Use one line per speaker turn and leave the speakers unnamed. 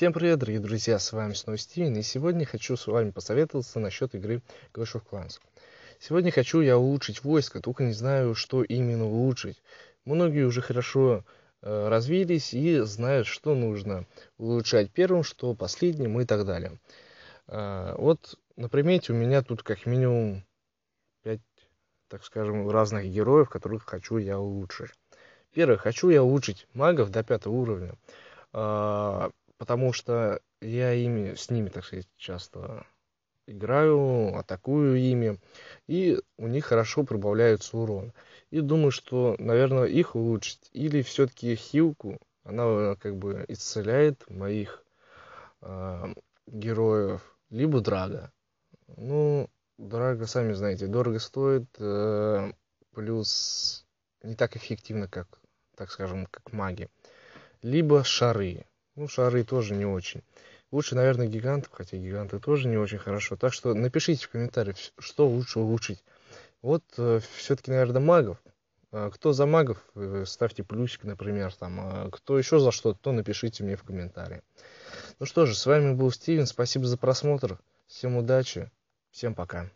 Всем привет, дорогие друзья, с вами снова Стивен, и сегодня хочу с вами посоветоваться насчет игры Clash of Clans. Сегодня хочу я улучшить войско, только не знаю, что именно улучшить. Многие уже хорошо э, развились и знают, что нужно улучшать первым, что последним и так далее. Э, вот на примете у меня тут как минимум 5, так скажем, разных героев, которых хочу я улучшить. Первое, хочу я улучшить магов до пятого уровня. Э, потому что я ими, с ними, так сказать, часто играю, атакую ими, и у них хорошо прибавляется урон. И думаю, что, наверное, их улучшить. Или все-таки хилку, она э, как бы исцеляет моих э, героев, либо драга. Ну, драга, сами знаете, дорого стоит, э, плюс не так эффективно, как, так скажем, как маги. Либо шары ну, шары тоже не очень. Лучше, наверное, гигантов, хотя гиганты тоже не очень хорошо. Так что напишите в комментариях, что лучше улучшить. Вот э, все-таки, наверное, магов. А кто за магов, э, ставьте плюсик, например, там. А кто еще за что то напишите мне в комментарии. Ну что же, с вами был Стивен. Спасибо за просмотр. Всем удачи. Всем пока.